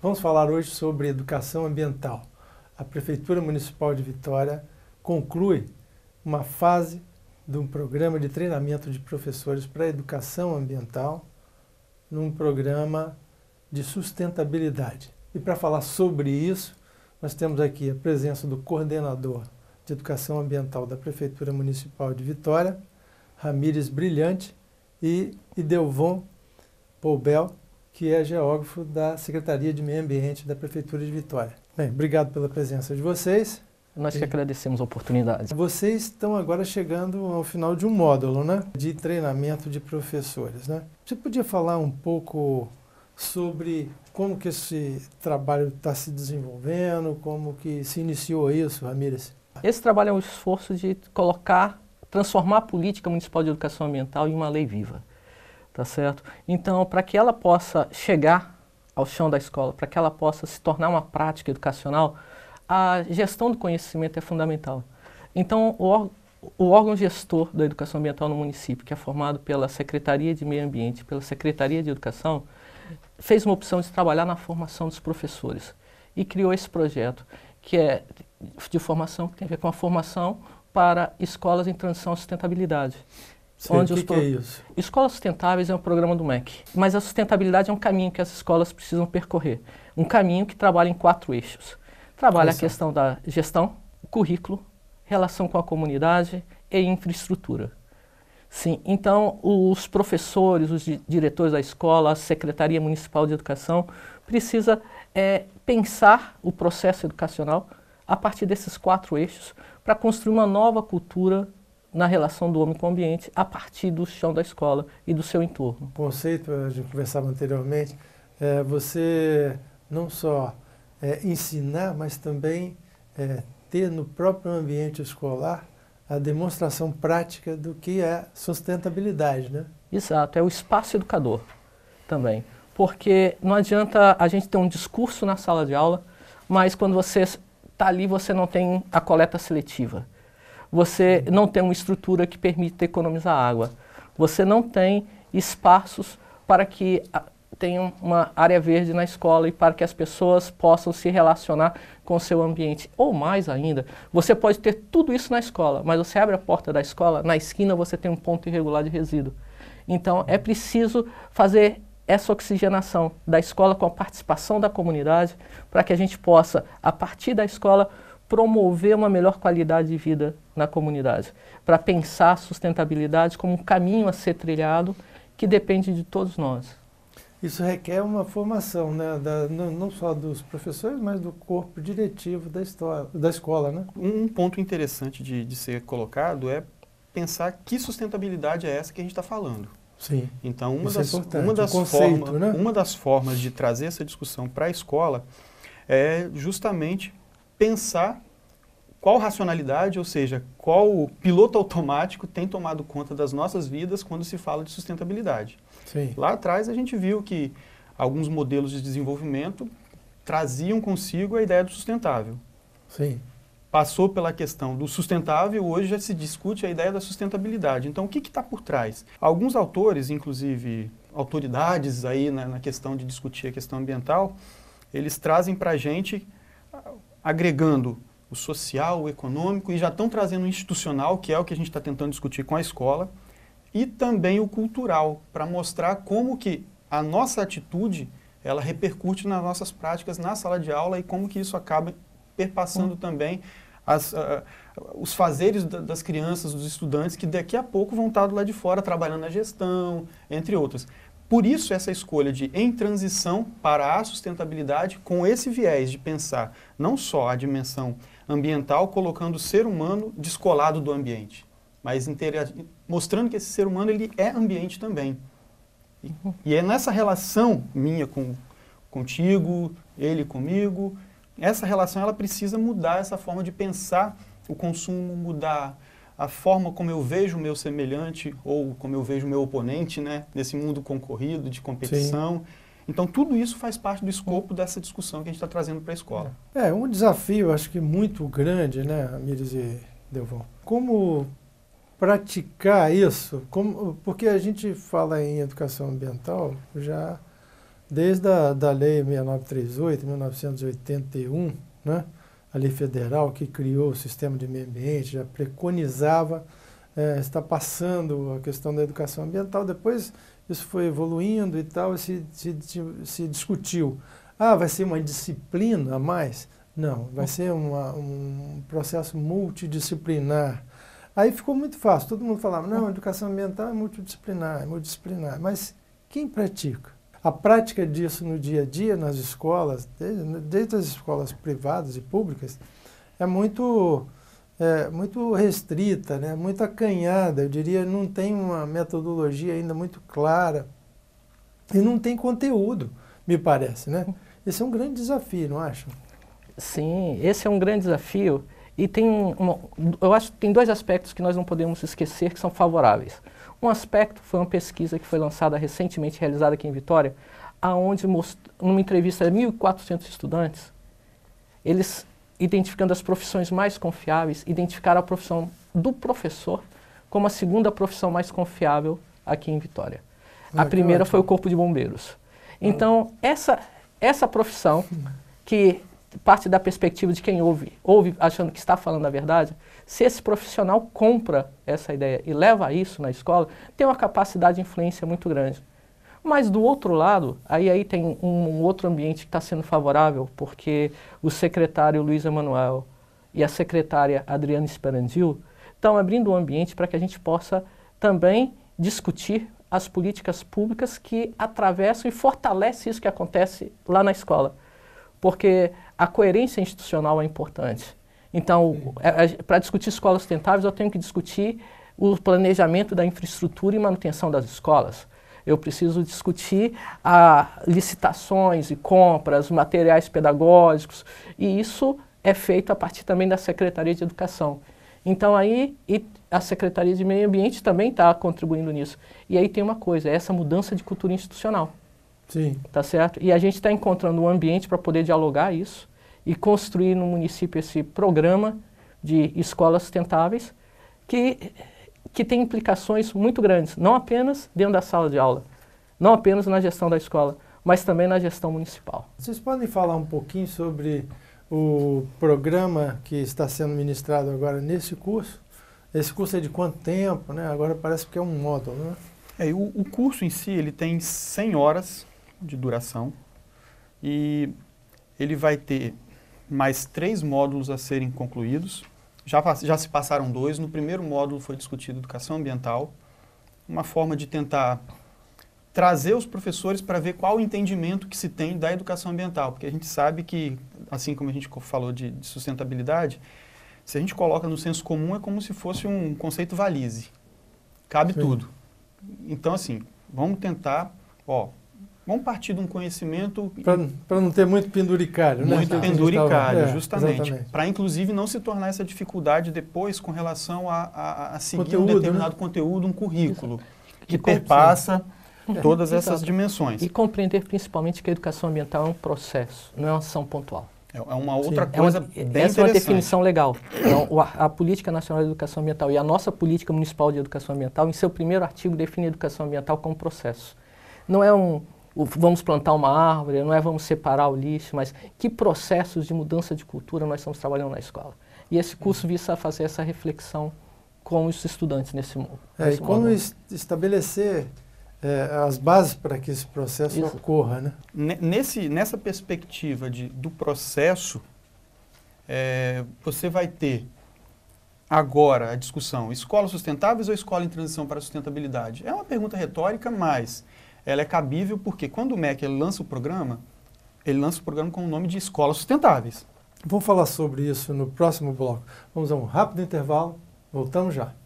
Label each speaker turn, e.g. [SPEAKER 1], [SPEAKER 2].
[SPEAKER 1] Vamos falar hoje sobre educação ambiental. A Prefeitura Municipal de Vitória conclui uma fase de um programa de treinamento de professores para educação ambiental, num programa de sustentabilidade. E para falar sobre isso, nós temos aqui a presença do coordenador de Educação Ambiental da Prefeitura Municipal de Vitória, Ramires Brilhante, e Idelvon Poubel, que é geógrafo da Secretaria de Meio Ambiente da Prefeitura de Vitória. Bem, obrigado pela presença de vocês. Nós que agradecemos a oportunidade. Vocês estão agora chegando ao final de um módulo, né? De treinamento de professores, né? Você podia falar um pouco sobre como que esse trabalho está se desenvolvendo, como que se iniciou isso, Ramírez? Esse trabalho é um esforço de colocar,
[SPEAKER 2] transformar a política municipal de educação ambiental em uma lei viva, tá certo? Então, para que ela possa chegar ao chão da escola, para que ela possa se tornar uma prática educacional, a gestão do conhecimento é fundamental. Então, o, o, órgão gestor da educação ambiental no município, que é formado pela Secretaria de Meio Ambiente, pela Secretaria de Educação, fez uma opção de trabalhar na formação dos professores e criou esse projeto, que é de formação, que tem a ver com a formação para escolas em transição à sustentabilidade. Sei, onde que os que é isso? Escolas Sustentáveis é um programa do MEC, mas a sustentabilidade é um caminho que as escolas precisam percorrer, um caminho que trabalha em quatro eixos Trabalha a questão da gestão, currículo, relação com a comunidade e infraestrutura. Sim, então os professores, os di diretores da escola, a Secretaria Municipal de Educação precisa é, pensar o processo educacional a partir desses quatro eixos para construir uma nova cultura na relação do homem com o ambiente a partir do chão da
[SPEAKER 1] escola e do seu entorno. O conceito, a gente conversava anteriormente, é você não só é, ensinar, mas também é, ter no próprio ambiente escolar a demonstração prática do que é sustentabilidade, né? Exato, é o espaço educador também. Porque não adianta a gente
[SPEAKER 2] ter um discurso na sala de aula, mas quando você está ali, você não tem a coleta seletiva. Você não tem uma estrutura que permita economizar água. Você não tem espaços para que tem uma área verde na escola e para que as pessoas possam se relacionar com o seu ambiente. Ou mais ainda, você pode ter tudo isso na escola, mas você abre a porta da escola, na esquina você tem um ponto irregular de resíduo. Então é preciso fazer essa oxigenação da escola com a participação da comunidade para que a gente possa, a partir da escola, promover uma melhor qualidade de vida na comunidade, para pensar a sustentabilidade como um caminho a ser trilhado que depende de todos nós.
[SPEAKER 1] Isso requer uma formação, né, da, não, não só dos professores, mas do corpo diretivo da, história, da escola. Né?
[SPEAKER 3] Um ponto interessante de, de ser colocado é pensar que sustentabilidade é essa que a gente está falando. Sim. Então, uma Isso é das, é uma, das conceito, forma, né? uma das formas de trazer essa discussão para a escola é justamente pensar qual racionalidade, ou seja, qual piloto automático tem tomado conta das nossas vidas quando se fala de sustentabilidade. Sim. Lá atrás a gente viu que alguns modelos de desenvolvimento traziam consigo a ideia do sustentável. Sim. Passou pela questão do sustentável, hoje já se discute a ideia da sustentabilidade. Então, o que está por trás? Alguns autores, inclusive autoridades aí na, na questão de discutir a questão ambiental, eles trazem para a gente, agregando o social, o econômico, e já estão trazendo o institucional, que é o que a gente está tentando discutir com a escola, e também o cultural, para mostrar como que a nossa atitude, ela repercute nas nossas práticas na sala de aula e como que isso acaba perpassando também as, uh, os fazeres da, das crianças, dos estudantes, que daqui a pouco vão estar lá de fora trabalhando na gestão, entre outras. Por isso, essa escolha de em transição para a sustentabilidade, com esse viés de pensar não só a dimensão ambiental, colocando o ser humano descolado do ambiente, mas mostrando que esse ser humano ele é ambiente também. E, é nessa relação minha com contigo, ele comigo, essa relação ela precisa mudar essa forma de pensar o consumo, mudar a forma como eu vejo o meu semelhante ou como eu vejo o meu oponente, né, nesse mundo concorrido, de competição. Sim. Então, tudo isso faz parte do escopo dessa discussão que a gente está trazendo para a escola.
[SPEAKER 1] É, é, um desafio, acho que muito grande, né, Amires e Delvão? Como praticar isso? Como, porque a gente fala em educação ambiental já desde a da lei 6938, 1981, né? a lei federal que criou o sistema de meio ambiente, já preconizava, eh, está passando a questão da educação ambiental, depois isso foi evoluindo e tal, e se, se, se discutiu. Ah, vai ser uma disciplina a mais? Não, vai ser uma, um processo multidisciplinar. Aí ficou muito fácil, todo mundo falava, não, educação ambiental é multidisciplinar, é multidisciplinar. Mas quem pratica? A prática disso no dia a dia, nas escolas, desde, desde as escolas privadas e públicas, é muito, é, muito restrita, né? muito acanhada, eu diria, não tem uma metodologia ainda muito clara e não tem conteúdo, me parece. Né? Esse é um grande desafio, não acha? Sim, esse é um grande desafio e tem,
[SPEAKER 2] uma, eu acho que tem dois aspectos que nós não podemos esquecer que são favoráveis. Um aspecto foi uma pesquisa que foi lançada recentemente, realizada aqui em Vitória, aonde numa entrevista a 1.400 estudantes, eles identificando as profissões mais confiáveis, identificaram a profissão do professor como a segunda profissão mais confiável aqui em Vitória. Ah, a primeira foi o Corpo de Bombeiros. Ah. Então, essa, essa profissão que parte da perspectiva de quem ouve, ouve achando que está falando a verdade, se esse profissional compra essa ideia e leva isso na escola, tem uma capacidade de influência muito grande. Mas do outro lado, aí, aí tem um, um outro ambiente que está sendo favorável, porque o secretário Luiz Emanuel e a secretária Adriana Esperandil estão abrindo um ambiente para que a gente possa também discutir as políticas públicas que atravessam e fortalecem isso que acontece lá na escola porque a coerência institucional é importante. Então, é, é, para discutir escolas sustentáveis, eu tenho que discutir o planejamento da infraestrutura e manutenção das escolas. Eu preciso discutir a ah, licitações e compras, materiais pedagógicos, e isso é feito a partir também da Secretaria de Educação. Então aí a Secretaria de Meio Ambiente também está contribuindo nisso. E aí tem uma coisa, é essa mudança de cultura institucional. Sim. Tá certo? E a gente está encontrando um ambiente para poder dialogar isso e construir no município esse programa de escolas sustentáveis que, que tem implicações muito grandes, não apenas dentro da sala de aula, não apenas na gestão da escola,
[SPEAKER 1] mas também na gestão municipal. Vocês podem falar um pouquinho sobre o programa que está sendo ministrado agora nesse curso? Esse curso é de quanto tempo? Né? Agora parece que é um módulo, né? É,
[SPEAKER 3] o, o curso em si ele tem 100 horas de duração e ele vai ter mais três módulos a serem concluídos. Já, já se passaram dois. No primeiro módulo foi discutido educação ambiental, uma forma de tentar trazer os professores para ver qual o entendimento que se tem da educação ambiental, porque a gente sabe que, assim como a gente falou de, de sustentabilidade, se a gente coloca no senso comum é como se fosse um conceito valise, cabe Sim. tudo. Então assim, vamos tentar, ó, Vamos partir de um conhecimento. Para não ter muito penduricário, né? Muito então, penduricário, é, justamente. Para, inclusive, não se tornar essa dificuldade depois com relação a, a, a seguir conteúdo, um né? determinado né? conteúdo, um currículo, Exato. que e perpassa é. todas Exato. essas então, dimensões.
[SPEAKER 2] E compreender, principalmente, que a educação ambiental é um processo, não é uma ação pontual. É, é uma outra Sim. É coisa é uma, bem Essa é uma definição legal. Então, a, a, Política Nacional de Educação Ambiental e a nossa Política Municipal de Educação Ambiental, em seu primeiro artigo, define a educação ambiental como processo. Não é um, vamos plantar uma árvore, não é vamos separar o lixo, mas que processos de mudança de cultura nós estamos trabalhando na escola. E esse curso visa fazer essa reflexão com os estudantes nesse mundo. É, e como est
[SPEAKER 1] estabelecer
[SPEAKER 3] é, as bases para que esse processo Isso. ocorra, né? N nesse, nessa perspectiva de, do processo, é, você vai ter agora a discussão escolas sustentáveis ou escola em transição para a sustentabilidade? É uma pergunta retórica, mas ela é cabível porque quando o MEC lança o programa, ele lança o programa com o nome de Escolas Sustentáveis. Vamos falar sobre isso no próximo bloco. Vamos a um
[SPEAKER 1] rápido intervalo, voltamos já.